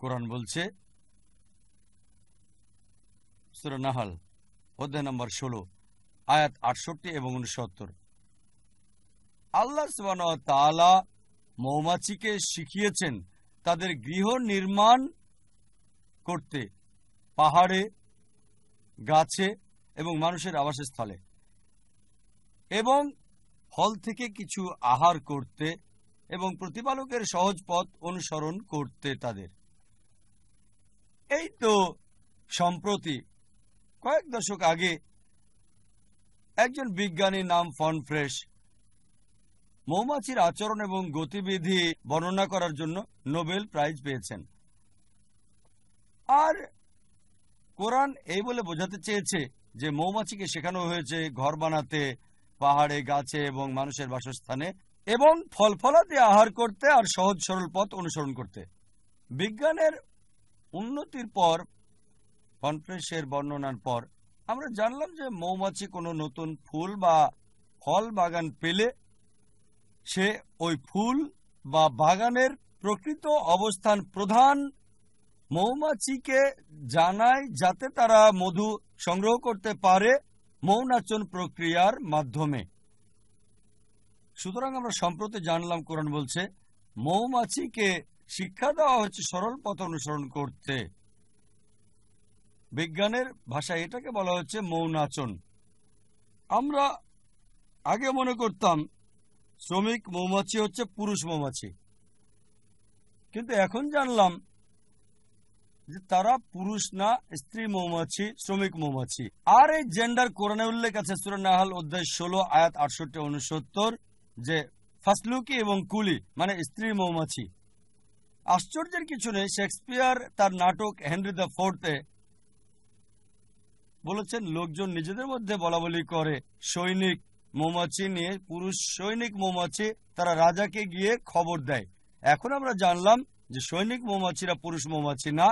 কোরআন বলছে নাহাল অধ্যায় নম্বর ষোলো আয়াত আটষট্টি এবং উনসত্তর আল্লাহ তালা মৌমাছিকে শিখিয়েছেন তাদের গৃহ নির্মাণ করতে পাহাড়ে গাছে এবং মানুষের আবাসস্থলে এবং ফল থেকে কিছু আহার করতে এবং প্রতিপালকের সহজ পথ অনুসরণ করতে তাদের এই তো সম্প্রতি কয়েক দশক আগে একজন বিজ্ঞানীর নাম ফন ফ্রেশ মৌমাছির আচরণ এবং গতিবিধি বর্ণনা করার জন্য নোবেল প্রাইজ পেয়েছেন আর কোরআন এই বলে বোঝাতে চেয়েছে যে মৌমাছিকে শেখানো হয়েছে ঘর বানাতে পাহাড়ে গাছে এবং মানুষের বাসস্থানে এবং ফল ফলাতে আহার করতে আর সহজ সরল পথ অনুসরণ করতে বিজ্ঞানের উন্নতির পর কনফ্রেন্সের বর্ণনার পর আমরা জানলাম যে মৌমাছি কোনো নতুন ফুল বা ফল বাগান পেলে সে ওই ফুল বা বাগানের প্রকৃত অবস্থান প্রধান মৌমাছিকে জানায় যাতে তারা মধু সংগ্রহ করতে পারে মৌনাচন প্রক্রিয়ার মাধ্যমে সুতরাং আমরা সম্প্রতি জানলাম কোরআন বলছে মৌমাছিকে শিক্ষা দেওয়া হচ্ছে সরল পথ অনুসরণ করতে বিজ্ঞানের ভাষায় এটাকে বলা হচ্ছে মৌনাচন আমরা আগে মনে করতাম শ্রমিক মৌমাছি হচ্ছে পুরুষ মৌমাছি কিন্তু এখন জানলাম যে তারা পুরুষ না স্ত্রী মৌমাছি শ্রমিক মৌমাছি আর এই জেন্ডার কোরআনে উল্লেখ আছে সুরানাহাল অধ্যায় ষোলো আয়াত আটষট্টি উনসত্তর যে ফাসলুকি এবং কুলি মানে স্ত্রী মৌমাছি আশ্চর্যের কিছু নেই শেক্সপিয়ার তার নাটক হেনরি দ্য ফোর্থে বলেছেন লোকজন নিজেদের মধ্যে বলাবলি করে সৈনিক মৌমাছি নিয়ে পুরুষ সৈনিক মৌমাছি তারা রাজাকে গিয়ে খবর দেয় এখন আমরা জানলাম যে সৈনিক মৌমাছিরা পুরুষ মৌমাছি না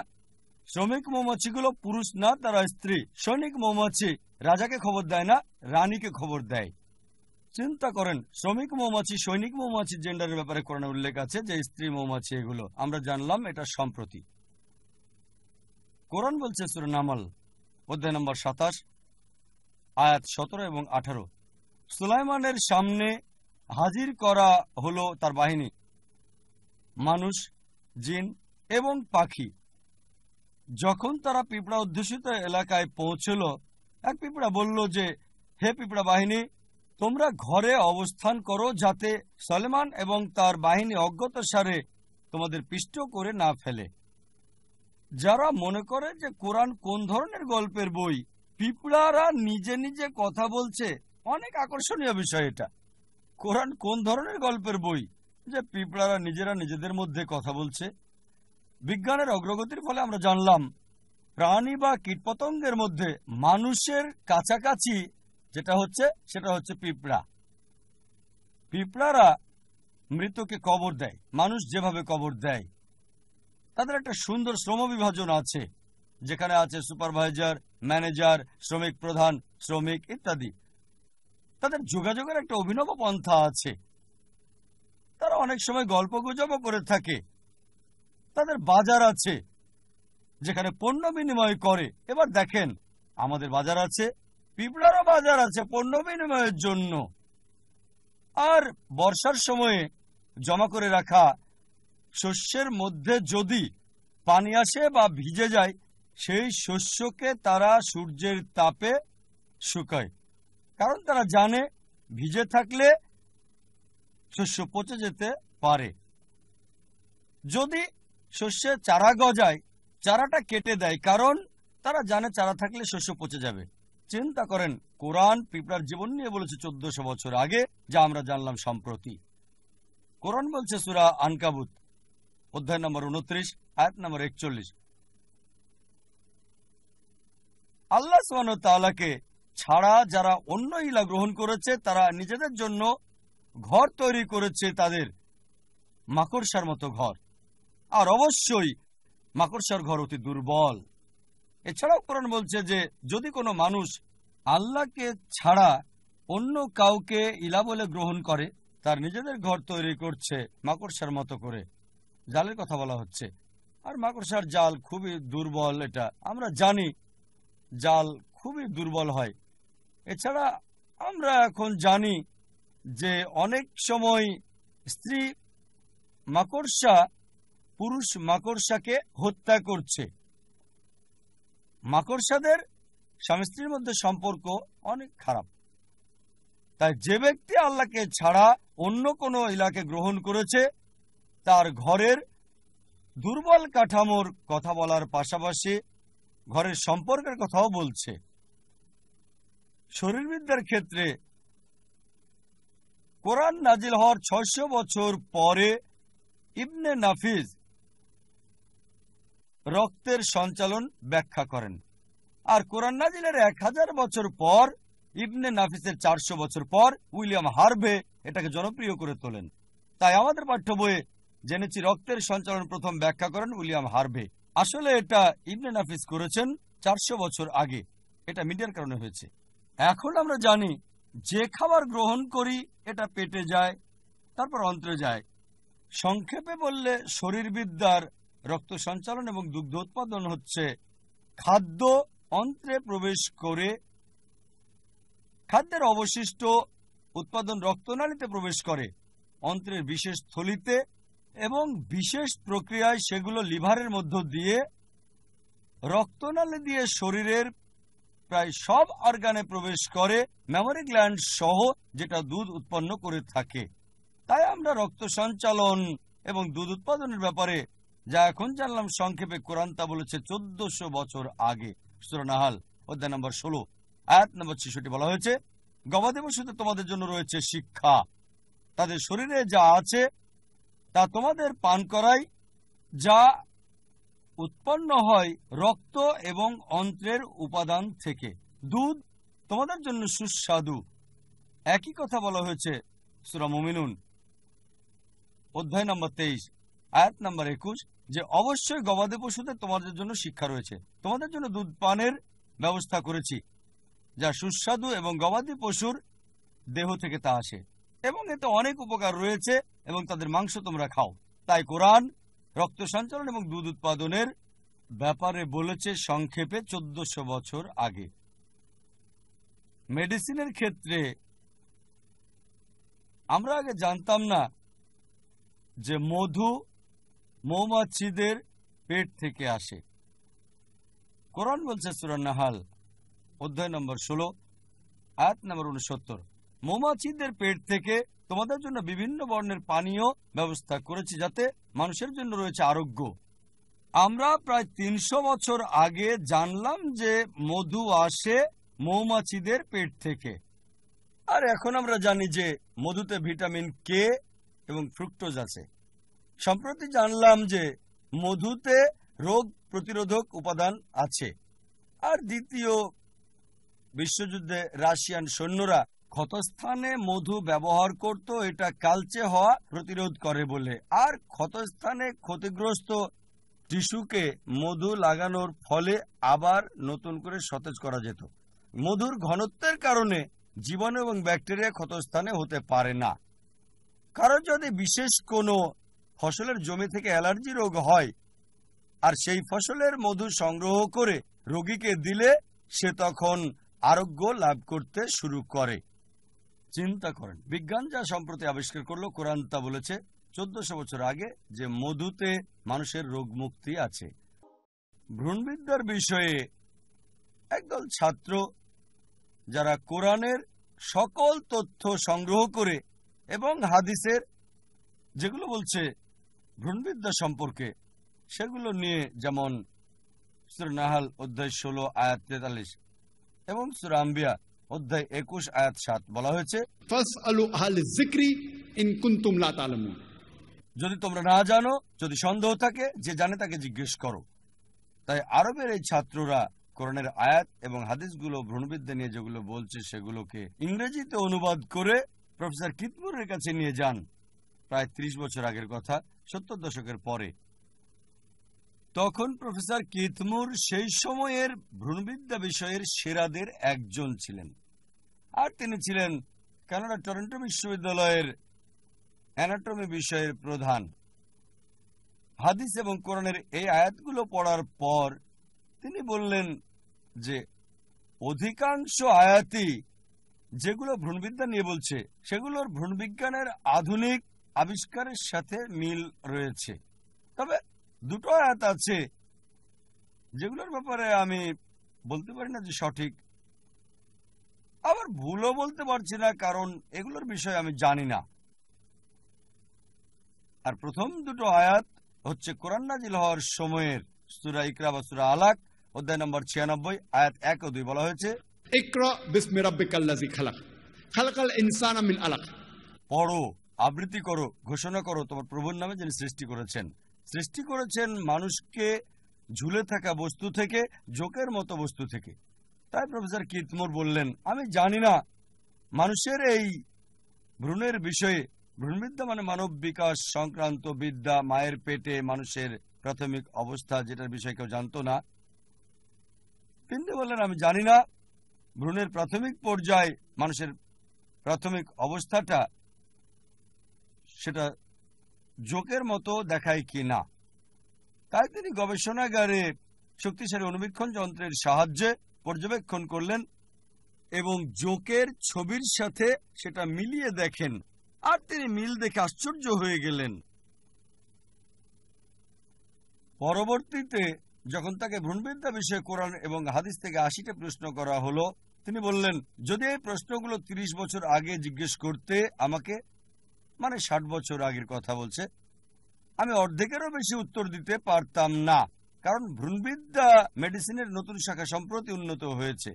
শ্রমিক মৌমাছিগুলো পুরুষ না তারা স্ত্রী সৈনিক মৌমাছি রাজাকে খবর দেয় না রানীকে খবর দেয় চিন্তা করেন শ্রমিক মৌমাছি সৈনিক মৌমাছি জেন্ডারের ব্যাপারে কোরআনে উল্লেখ আছে যে স্ত্রী মৌমাছি এগুলো আমরা জানলাম এটা সম্প্রতি কোরআন বলছে সুরনামাল অধ্যায় নম্বর সাতাশ আয়াত সতেরো এবং আঠারো সুলাইমানের সামনে হাজির করা হলো তার বাহিনী মানুষ জিন এবং পাখি যখন তারা পিঁপড়া অধ্যুষিত এলাকায় পৌঁছল এক পিঁপড়া বলল যে হে পিঁপড়া বাহিনী তোমরা ঘরে অবস্থান করো যাতে সলেমান এবং তার বাহিনী অজ্ঞতাসারে তোমাদের পিষ্ট করে না ফেলে যারা মনে করে যে কোরআন কোন ধরনের গল্পের বই পিপড়ারা নিজে নিজে কথা বলছে অনেক আকর্ষণীয় বিষয় এটা কোরআন কোন ধরনের গল্পের বই যে পিপড়ারা নিজেরা নিজেদের মধ্যে কথা বলছে বিজ্ঞানের অগ্রগতির ফলে আমরা জানলাম প্রাণী বা কীটপতঙ্গের মধ্যে মানুষের কাছাকাছি যেটা হচ্ছে সেটা হচ্ছে পিঁপড়া পিঁপড়ারা মৃতকে কবর দেয় মানুষ যেভাবে কবর দেয় তাদের একটা সুন্দর শ্রম বিভাজন আছে যেখানে আছে সুপারভাইজার ম্যানেজার শ্রমিক প্রধান শ্রমিক ইত্যাদি তাদের যোগাযোগের একটা অভিনব পন্থা আছে তারা অনেক সময় গল্প গুজবও করে থাকে তাদের বাজার আছে যেখানে পণ্য বিনিময় করে এবার দেখেন আমাদের বাজার আছে পিপলারও বাজার আছে পণ্য বিনিময়ের জন্য আর বর্ষার সময়ে জমা করে রাখা শস্যের মধ্যে যদি পানি আসে বা ভিজে যায় সেই শস্যকে তারা সূর্যের তাপে শুকায় কারণ তারা জানে ভিজে থাকলে শস্য পচে যেতে পারে যদি শস্যে চারা গজায় চারাটা কেটে দেয় কারণ তারা জানে চারা থাকলে শস্য পচে যাবে চিন্তা করেন কোরআন পিপড়ার জীবন নিয়ে বলেছে চোদ্দশো বছর আগে যা আমরা জানলাম সম্প্রতি কোরআন বলছে সুরা আনকাবুত অধ্যায় নম্বর উনত্রিশ আয়াত নম্বর একচল্লিশ আল্লাহ সোহান তালাকে ছাড়া যারা অন্য ইলা গ্রহণ করেছে তারা নিজেদের জন্য ঘর তৈরি করেছে তাদের মাকড়সার মতো ঘর আর অবশ্যই মাকড়সার ঘর অতি দুর্বল এছাড়াও কোরআন বলছে যে যদি কোনো মানুষ আল্লাহকে ছাড়া অন্য কাউকে ইলা বলে গ্রহণ করে তার নিজেদের ঘর তৈরি করছে মাকড়সার মতো করে জালের কথা বলা হচ্ছে আর মাকড়সার জাল খুবই দুর্বল এটা আমরা জানি জাল খুবই দুর্বল হয় এছাড়া আমরা এখন জানি যে অনেক সময় স্ত্রী মাকড়সা পুরুষ মাকড়সাকে হত্যা করছে মাকড়সাদের স্বামী স্ত্রীর মধ্যে সম্পর্ক অনেক খারাপ তাই যে ব্যক্তি আল্লাহকে ছাড়া অন্য কোনো ইলাকে গ্রহণ করেছে তার ঘরের দুর্বল কাঠামোর কথা বলার পাশাপাশি ঘরের সম্পর্কের কথাও বলছে শরীরবিদ্যার ক্ষেত্রে কোরআন নাজিল হওয়ার ছয়শ বছর পরে ইবনে নাফিজ রক্তের সঞ্চালন ব্যাখ্যা করেন আর কোরআন নাজিলের এক হাজার বছর পর ইবনে নাফিসের চারশো বছর পর উইলিয়াম হার্ভে এটাকে জনপ্রিয় করে তোলেন তাই আমাদের পাঠ্য বইয়ে জেনেছি রক্তের সঞ্চালন প্রথম ব্যাখ্যা করেন উইলিয়াম হার্ভে আসলে এটা ইবনে নাফিস করেছেন চারশো বছর আগে এটা মিডিয়ার কারণে হয়েছে এখন আমরা জানি যে খাবার গ্রহণ করি এটা পেটে যায় তারপর অন্ত্রে যায় সংক্ষেপে বললে শরীরবিদ্যার রক্ত সঞ্চালন এবং দুগ্ধ উৎপাদন হচ্ছে খাদ্য অন্ত্রে প্রবেশ করে খাদ্যের অবশিষ্ট উৎপাদন রক্তনালীতে প্রবেশ করে অন্ত্রের বিশেষ থলিতে এবং বিশেষ প্রক্রিয়ায় সেগুলো লিভারের মধ্য দিয়ে রক্তনালী দিয়ে শরীরের প্রায় সব অর্গানে প্রবেশ করে মেমোরি গ্ল্যান্ড সহ যেটা দুধ উৎপন্ন করে থাকে তাই আমরা রক্ত সঞ্চালন এবং দুধ উৎপাদনের ব্যাপারে যা এখন জানলাম সংক্ষেপে কোরআন তা বলেছে চোদ্দশো বছর আগে সুরনাহাল অধ্যায় নম্বর ষোলো আয়াত নম্বর ছিষট্টি বলা হয়েছে গবাদি পশুতে তোমাদের জন্য রয়েছে শিক্ষা তাদের শরীরে যা আছে তা তোমাদের পান করাই যা উৎপন্ন হয় রক্ত এবং অন্ত্রের উপাদান থেকে দুধ তোমাদের জন্য সুস্বাদু একই কথা বলা হয়েছে সুরা মমিনুন অধ্যায় নম্বর তেইশ আয়াত নাম্বার একুশ যে অবশ্যই গবাদি পশুদের তোমাদের জন্য শিক্ষা রয়েছে তোমাদের জন্য দুধ পানের ব্যবস্থা করেছি যা সুস্বাদু এবং গবাদি পশুর দেহ থেকে তা আসে এবং এতে অনেক উপকার রয়েছে এবং তাদের মাংস তোমরা খাও তাই কোরআন রক্ত সঞ্চালন এবং দুধ উৎপাদনের ব্যাপারে বলেছে সংক্ষেপে চোদ্দশো বছর আগে মেডিসিনের ক্ষেত্রে আমরা আগে জানতাম না যে মধু মৌমাছিদের পেট থেকে আসে কোরআন বলছে সুরান্নাহাল অধ্যায় নম্বর ষোলো আয়াত নম্বর উনসত্তর মৌমাছিদের পেট থেকে তোমাদের জন্য বিভিন্ন বর্ণের পানীয় ব্যবস্থা করেছি যাতে মানুষের জন্য রয়েছে আরোগ্য আমরা প্রায় তিনশো বছর আগে জানলাম যে মধু আসে মৌমাছিদের পেট থেকে আর এখন আমরা জানি যে মধুতে ভিটামিন কে এবং ফ্রুক্টোজ আছে সম্প্রতি জানলাম যে মধুতে রোগ প্রতিরোধক উপাদান আছে আর দ্বিতীয় বিশ্বযুদ্ধে রাশিয়ান সৈন্যরা ক্ষতস্থানে মধু ব্যবহার করত এটা কালচে হওয়া প্রতিরোধ করে বলে আর ক্ষতস্থানে ক্ষতিগ্রস্ত টিস্যুকে মধু লাগানোর ফলে আবার নতুন করে সতেজ করা যেত মধুর ঘনত্বের কারণে জীবাণু এবং ব্যাকটেরিয়া ক্ষতস্থানে হতে পারে না কারণ যদি বিশেষ কোনো ফসলের জমি থেকে অ্যালার্জি রোগ হয় আর সেই ফসলের মধু সংগ্রহ করে রোগীকে দিলে সে তখন আরোগ্য লাভ করতে শুরু করে চিন্তা করেন বিজ্ঞান যা সম্প্রতি আবিষ্কার করলো কোরআন তা বলেছে চোদ্দশো বছর আগে যে মধুতে মানুষের রোগ মুক্তি আছে ভ্রূণবিদ্যার বিষয়ে একদল ছাত্র যারা কোরআনের সকল তথ্য সংগ্রহ করে এবং হাদিসের যেগুলো বলছে ভ্রণবিদ্যা সম্পর্কে সেগুলো নিয়ে যেমন সুরনাহাল অধ্যায় ষোলো আয়াত তেতাল্লিশ এবং সুরাম্বিয়া অধ্যায় একুশ আয়াত সাত বলা হয়েছে যদি তোমরা না জানো যদি সন্দেহ থাকে যে জানে তাকে জিজ্ঞেস করো তাই আরবের এই ছাত্ররা কোরআনের আয়াত এবং হাদিসগুলো ভ্রণবিদ্যা নিয়ে যেগুলো বলছে সেগুলোকে ইংরেজিতে অনুবাদ করে প্রফেসর কিতমুরের কাছে নিয়ে যান প্রায় ত্রিশ বছর আগের কথা সত্তর দশকের পরে তখন প্রফেসর কিতমুর সেই সময়ের ভ্রূণবিদ্যা বিষয়ের সেরাদের একজন ছিলেন আর তিনি ছিলেন কানাডা টরন্টো বিশ্ববিদ্যালয়ের অ্যানাটমি বিষয়ের প্রধান হাদিস এবং কোরআনের এই আয়াতগুলো পড়ার পর তিনি বললেন যে অধিকাংশ আয়াতি যেগুলো ভ্রূণবিদ্যা নিয়ে বলছে সেগুলোর ভ্রূণবিজ্ঞানের আধুনিক আবিষ্কারের সাথে মিল রয়েছে তবে দুটো আয়াত আছে যেগুলোর ব্যাপারে আমি বলতে পারি না যে সঠিক আবার ভুলও বলতে পারছি না কারণ এগুলোর বিষয়ে আমি জানি না আর প্রথম দুটো আয়াত হচ্ছে কোরআন হওয়ার সময়ের সুরা ইকরা বা সুরা আলাক অধ্যায় নম্বর ছিয়ানব্বই আয়াত এক ও দুই বলা হয়েছে ইকরা বিসমিরাব্বিকাল্লাজি খালাক খালাকাল ইনসান আমিন আলাক পড়ো আবৃত্তি করো ঘোষণা করো তোমার প্রভুর নামে যিনি সৃষ্টি করেছেন সৃষ্টি করেছেন মানুষকে ঝুলে থাকা বস্তু থেকে জোকের মতো বস্তু থেকে তাই প্রফেসর কিতমোর বললেন আমি জানি না মানুষের এই ভ্রূণের বিষয়ে ভ্রূণবিদ্যা মানে মানব বিকাশ সংক্রান্ত বিদ্যা মায়ের পেটে মানুষের প্রাথমিক অবস্থা যেটার বিষয়ে কেউ জানতো না তিনি বললেন আমি জানি না ভ্রূণের প্রাথমিক পর্যায়ে মানুষের প্রাথমিক অবস্থাটা সেটা জোকের মতো দেখায় কি না তাই তিনি গবেষণাগারে শক্তিশালী অনুবীক্ষণ যন্ত্রের সাহায্যে পর্যবেক্ষণ করলেন এবং জোকের ছবির সাথে সেটা মিলিয়ে দেখেন আর তিনি মিল দেখে আশ্চর্য হয়ে গেলেন পরবর্তীতে যখন তাকে ভ্রূণবিদ্যা বিষয়ে কোরআন এবং হাদিস থেকে আশিটা প্রশ্ন করা হলো তিনি বললেন যদি এই প্রশ্নগুলো ৩০ বছর আগে জিজ্ঞেস করতে আমাকে মানে ষাট বছর আগের কথা বলছে আমি অর্ধেকেরও বেশি উত্তর দিতে পারতাম না কারণ ভ্রূণবিদ্যা মেডিসিনের নতুন শাখা সম্প্রতি উন্নত হয়েছে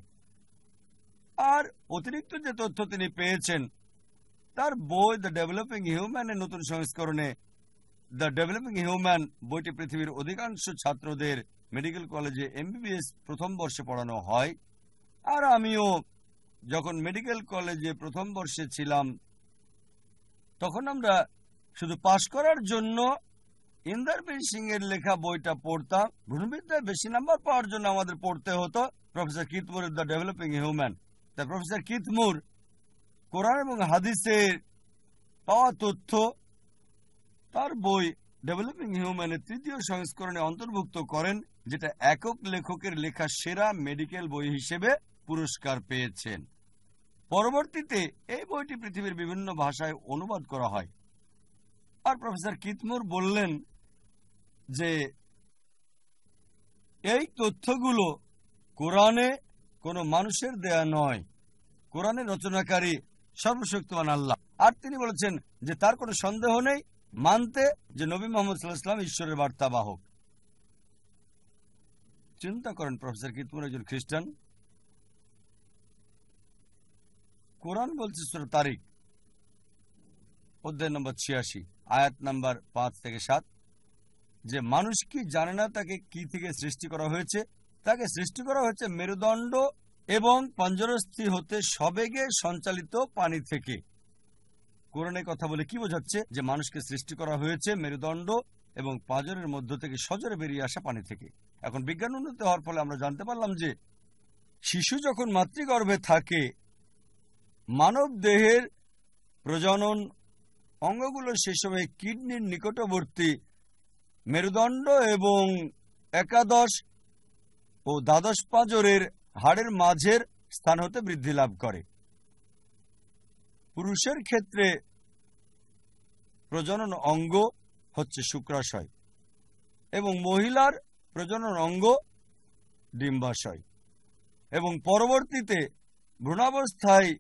আর অতিরিক্ত যে তথ্য তিনি পেয়েছেন তার বই দ্য ডেভেলপিং হিউম্যানের নতুন সংস্করণে দ্য ডেভেলপিং হিউম্যান বইটি পৃথিবীর অধিকাংশ ছাত্রদের মেডিকেল কলেজে এমবিবিএস প্রথম বর্ষে পড়ানো হয় আর আমিও যখন মেডিকেল কলেজে প্রথম বর্ষে ছিলাম তখন আমরা শুধু পাশ করার জন্য ইন্দারবীর সিং এর লেখা বইটা পড়তাম ভ্রূণবিদ্যায় বেশি নাম্বার পাওয়ার জন্য আমাদের পড়তে হতো professor Keith Moore the developing human তা প্রফেসর কিতমুর কোরআন এবং হাদিসের পাওয়া তথ্য তার বই ডেভেলপিং হিউম্যানের তৃতীয় সংস্করণে অন্তর্ভুক্ত করেন যেটা একক লেখকের লেখা সেরা মেডিকেল বই হিসেবে পুরস্কার পেয়েছেন পরবর্তীতে এই বইটি পৃথিবীর বিভিন্ন ভাষায় অনুবাদ করা হয় আর প্রফেসর কিতমুর বললেন যে এই তথ্যগুলো কোরআনে কোনো মানুষের দেয়া নয় কোরআনে রচনাকারী সর্বশক্তিমান আল্লাহ আর তিনি বলেছেন যে তার কোনো সন্দেহ নেই মানতে যে নবী মোহাম্মদ সাল্লাহাম ঈশ্বরের বার্তা বাহক চিন্তা করেন প্রফেসর কিতমুর একজন খ্রিস্টান কোরআন বলছে সুরা তারিক অধ্যায় নম্বর ছিয়াশি আয়াত নাম্বার পাঁচ থেকে সাত যে মানুষ কি জানে না তাকে কি থেকে সৃষ্টি করা হয়েছে তাকে সৃষ্টি করা হয়েছে মেরুদণ্ড এবং পঞ্জরস্থি হতে সবেগে সঞ্চালিত পানি থেকে কোরআনে কথা বলে কি বোঝাচ্ছে যে মানুষকে সৃষ্টি করা হয়েছে মেরুদণ্ড এবং পাঁজরের মধ্য থেকে সজরে বেরিয়ে আসা পানি থেকে এখন বিজ্ঞান উন্নতি হওয়ার ফলে আমরা জানতে পারলাম যে শিশু যখন মাতৃগর্ভে থাকে মানব দেহের প্রজনন অঙ্গগুলো সে সময় কিডনির নিকটবর্তী মেরুদণ্ড এবং একাদশ ও দ্বাদশ পাঁজরের হাড়ের মাঝের স্থান হতে বৃদ্ধি লাভ করে পুরুষের ক্ষেত্রে প্রজনন অঙ্গ হচ্ছে শুক্রাশয় এবং মহিলার প্রজনন অঙ্গ ডিম্বাশয় এবং পরবর্তীতে ভ্রূণাবস্থায়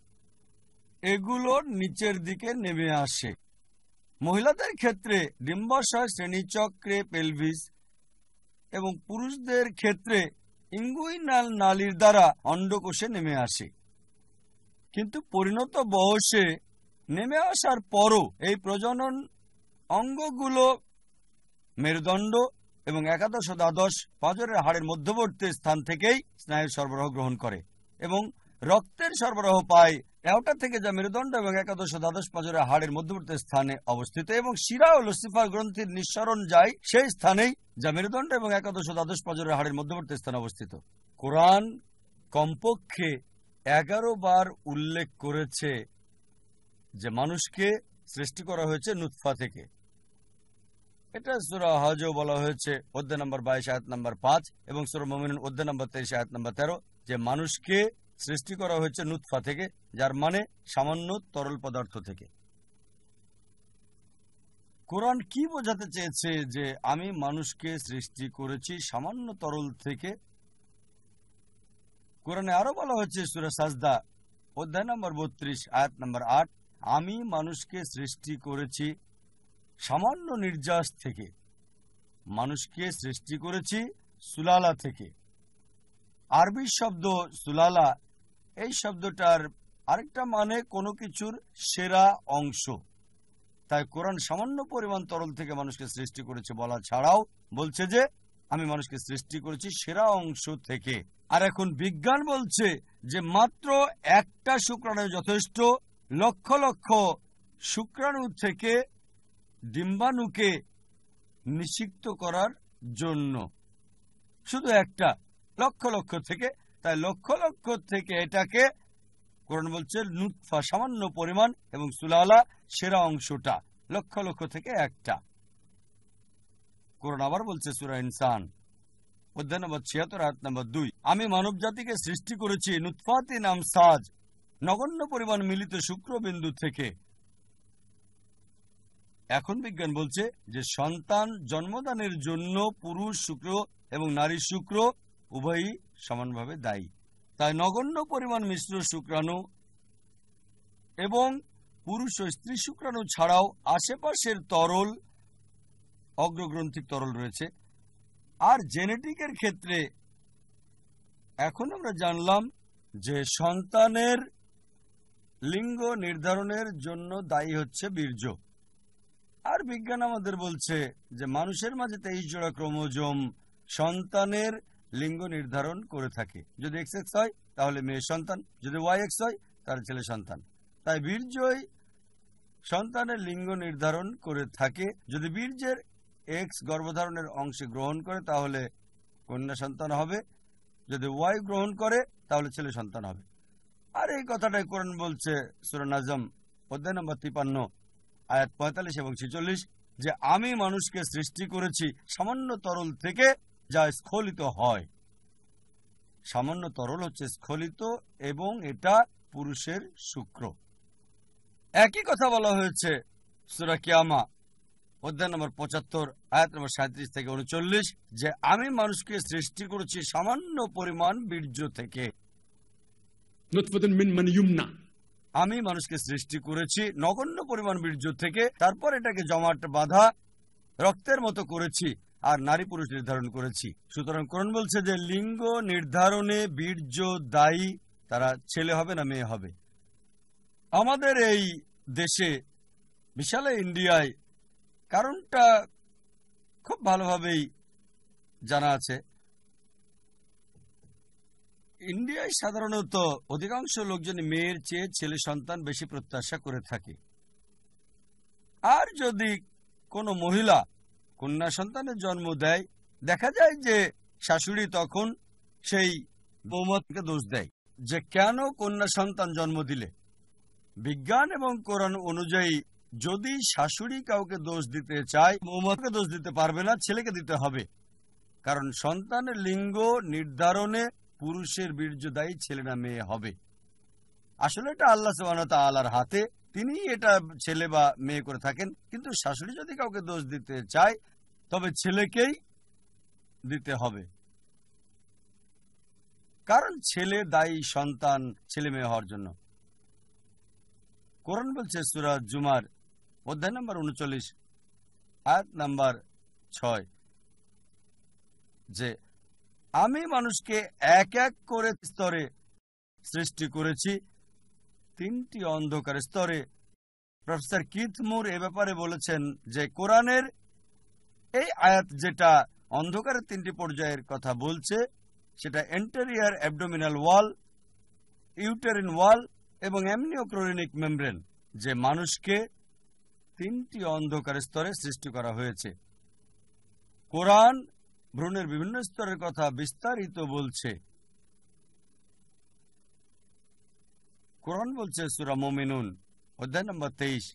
এগুলোর নিচের দিকে নেমে আসে মহিলাদের ক্ষেত্রে ডিম্বাশয় শ্রেণীচক্রে পেলভিস এবং পুরুষদের ক্ষেত্রে ইঙ্গুইনাল নালীর দ্বারা অন্ডকোষে নেমে আসে কিন্তু পরিণত বয়সে নেমে আসার পরও এই প্রজনন অঙ্গগুলো মেরুদণ্ড এবং একাদশ দ্বাদশ পাঁচরের হাড়ের মধ্যবর্তী স্থান থেকেই স্নায়ু সরবরাহ গ্রহণ করে এবং রক্তের সরবরাহ পায় এওটা থেকে যা মেরুদণ্ড এবং একাদশ দ্বাদশ পাঁচরে হাড়ের মধ্যবর্তী স্থানে অবস্থিত এবং শিরা ও লসিফা গ্রন্থির নিঃসরণ যায় সেই স্থানেই যা মেরুদণ্ড এবং একাদশ দ্বাদশ পাঁচরে হাড়ের মধ্যবর্তী স্থানে অবস্থিত কোরআন কমপক্ষে এগারো বার উল্লেখ করেছে যে মানুষকে সৃষ্টি করা হয়েছে নুৎফা থেকে এটা সুরা হজও বলা হয়েছে অধ্যায় নম্বর বাইশ আয়াত নম্বর পাঁচ এবং সুরা মমিন অধ্যায় নম্বর তেইশ আয়াত নম্বর তেরো যে মানুষকে সৃষ্টি করা হয়েছে নুৎফা থেকে যার মানে সামান্য তরল পদার্থ থেকে কোরআন কি বোঝাতে চেয়েছে যে আমি মানুষকে সৃষ্টি করেছি সামান্য তরল থেকে কোরআনে আরো বলা হয়েছে সুরা সাজদা অধ্যায় নম্বর বত্রিশ আয়াত নম্বর আট আমি মানুষকে সৃষ্টি করেছি সামান্য নির্যাস থেকে মানুষকে সৃষ্টি করেছি সুলালা থেকে আরবি শব্দ সুলালা এই শব্দটার আরেকটা মানে কোনো কিছুর সেরা অংশ তাই কোরআন সামান্য পরিমাণ তরল থেকে মানুষকে সৃষ্টি করেছে বলা ছাড়াও বলছে যে আমি মানুষকে সৃষ্টি করেছি সেরা অংশ থেকে আর এখন বিজ্ঞান বলছে যে মাত্র একটা শুক্রাণু যথেষ্ট লক্ষ লক্ষ শুক্রাণু থেকে ডিম্বাণুকে নিষিক্ত করার জন্য শুধু একটা লক্ষ লক্ষ থেকে তাই লক্ষ লক্ষ থেকে এটাকে কোরআন বলছে নুৎফা সামান্য পরিমাণ এবং সুলালা সেরা অংশটা লক্ষ লক্ষ থেকে একটা কোরআন আবার বলছে সুরা ইনসান অধ্যায় নম্বর ছিয়াত্তর আট নম্বর দুই আমি মানব জাতিকে সৃষ্টি করেছি নুৎফাতি নাম সাজ নগণ্য পরিমাণ মিলিত শুক্রবিন্দু থেকে এখন বিজ্ঞান বলছে যে সন্তান জন্মদানের জন্য পুরুষ শুক্র এবং নারী শুক্র উভয়ই সমানভাবে দায়ী তাই নগণ্য পরিমাণ মিশ্র শুক্রাণু এবং পুরুষ ও স্ত্রী শুক্রাণু ছাড়াও আশেপাশের তরল অগ্রগ্রন্থিক তরল রয়েছে আর জেনেটিকের ক্ষেত্রে এখন আমরা জানলাম যে সন্তানের লিঙ্গ নির্ধারণের জন্য দায়ী হচ্ছে বীর্য আর বিজ্ঞান আমাদের বলছে যে মানুষের মাঝে তেইশ জোড়া ক্রোমোজোম সন্তানের লিঙ্গ নির্ধারণ করে থাকে যদি এক্স এক্স হয় তাহলে মেয়ের সন্তান যদি ওয়াই এক্স হয় তার ছেলে সন্তান তাই বীর্যই সন্তানের লিঙ্গ নির্ধারণ করে থাকে যদি বীর্যের এক্স গর্ভধারণের অংশে গ্রহণ করে তাহলে কন্যা সন্তান হবে যদি ওয়াই গ্রহণ করে তাহলে ছেলে সন্তান হবে আর এই কথাটাই কোরআন বলছে সুরান আজম অধ্যায় নম্বর তিপান্ন আয়াত পঁয়তাল্লিশ এবং ছেচল্লিশ যে আমি মানুষকে সৃষ্টি করেছি সামান্য তরল থেকে যা স্খলিত হয় সামান্য তরল হচ্ছে স্খলিত এবং এটা পুরুষের শুক্র একই কথা বলা হয়েছে সুরাকিয়ামা কিয়ামা অধ্যায় নম্বর পঁচাত্তর আয়াত নম্বর সাঁত্রিশ থেকে উনচল্লিশ যে আমি মানুষকে সৃষ্টি করেছি সামান্য পরিমাণ বীর্য থেকে আমি মানুষকে সৃষ্টি করেছি নগণ্য পরিমাণ বীর্য থেকে তারপর এটাকে জমাট বাঁধা রক্তের মতো করেছি আর নারী পুরুষ নির্ধারণ করেছি সুতরাং কোরআন বলছে যে লিঙ্গ নির্ধারণে বীর্য দায়ী তারা ছেলে হবে না মেয়ে হবে আমাদের এই দেশে বিশালে ইন্ডিয়ায় কারণটা খুব ভালোভাবেই জানা আছে ইন্ডিয়ায় সাধারণত অধিকাংশ লোকজন মেয়ের চেয়ে ছেলে সন্তান বেশি প্রত্যাশা করে থাকে আর যদি কোনো মহিলা কন্যা সন্তানের জন্ম দেয় দেখা যায় যে শাশুড়ি তখন সেই বৌমতকে দোষ দেয় যে কেন কন্যা সন্তান জন্ম দিলে বিজ্ঞান এবং কোরআন অনুযায়ী যদি শাশুড়ি কাউকে দোষ দিতে চায় বৌমতকে দোষ দিতে পারবে না ছেলেকে দিতে হবে কারণ সন্তানের লিঙ্গ নির্ধারণে পুরুষের বীর্য দায়ী ছেলে না মেয়ে হবে আসলে এটা আল্লাহ আল্লাহর হাতে তিনি এটা ছেলে বা মেয়ে করে থাকেন কিন্তু শাশুড়ি যদি কাউকে দোষ দিতে চায় তবে ছেলেকেই দিতে হবে কারণ ছেলে দায়ী সন্তান ছেলে মেয়ে হওয়ার জন্য কোরআন বলছে সুরাজ জুমার অধ্যায় নম্বর উনচল্লিশ আয়াত নাম্বার ছয় যে আমি মানুষকে এক এক করে স্তরে সৃষ্টি করেছি তিনটি অন্ধকার স্তরে প্রফেসর কিথমুর এ ব্যাপারে বলেছেন যে কোরআনের এই আয়াত যেটা অন্ধকারের তিনটি পর্যায়ের কথা বলছে সেটা anterior abdominal wall uterine wall এবং অ্যামনিওক্রোনিক মেমব্রেন যে মানুষকে তিনটি অন্ধকার স্তরে সৃষ্টি করা হয়েছে কোরআন ভ্রূণের বিভিন্ন স্তরের কথা বিস্তারিত বলছে কোরআন বলছে সুরা মোমিনুন অধ্যায় নম্বর তেইশ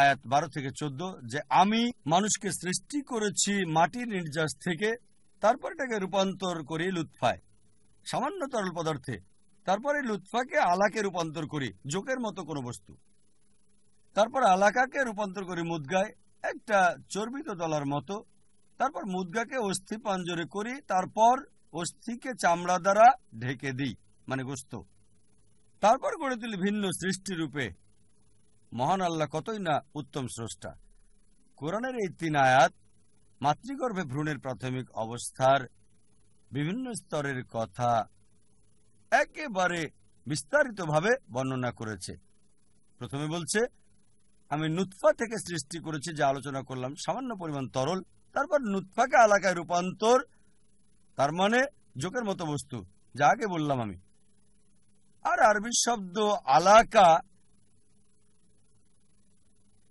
আয়াত বারো থেকে চোদ্দ যে আমি মানুষকে সৃষ্টি করেছি মাটির নির্যাস থেকে তারপর এটাকে রূপান্তর করি লুৎফায় সামান্য তরল পদার্থে তারপরে লুৎফাকে আলাকে রূপান্তর করি জোকের মতো কোনো বস্তু তারপর আলাকাকে রূপান্তর করি মুদগায় একটা চর্বিত দলার মতো তারপর মুদগাকে অস্থি পাঞ্জরে করি তারপর অস্থিকে চামড়া দ্বারা ঢেকে দিই মানে গোস্ত তারপর গড়ে তুলি ভিন্ন সৃষ্টিরূপে মহান আল্লাহ কতই না উত্তম স্রষ্টা কোরআনের এই তিন আয়াত মাতৃগর্ভে ভ্রূণের প্রাথমিক অবস্থার বিভিন্ন স্তরের কথা একেবারে বিস্তারিতভাবে বর্ণনা করেছে প্রথমে বলছে আমি নুৎফা থেকে সৃষ্টি করেছি যা আলোচনা করলাম সামান্য পরিমাণ তরল তারপর নুৎফাকে এলাকায় রূপান্তর তার মানে জোকের মতো বস্তু যা আগে বললাম আমি আর আরবি শব্দ আলাকা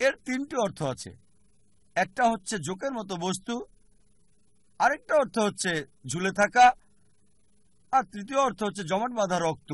এর তিনটি অর্থ আছে একটা হচ্ছে জোকের মতো বস্তু আরেকটা অর্থ হচ্ছে ঝুলে থাকা আর তৃতীয় অর্থ হচ্ছে জমাট বাঁধা রক্ত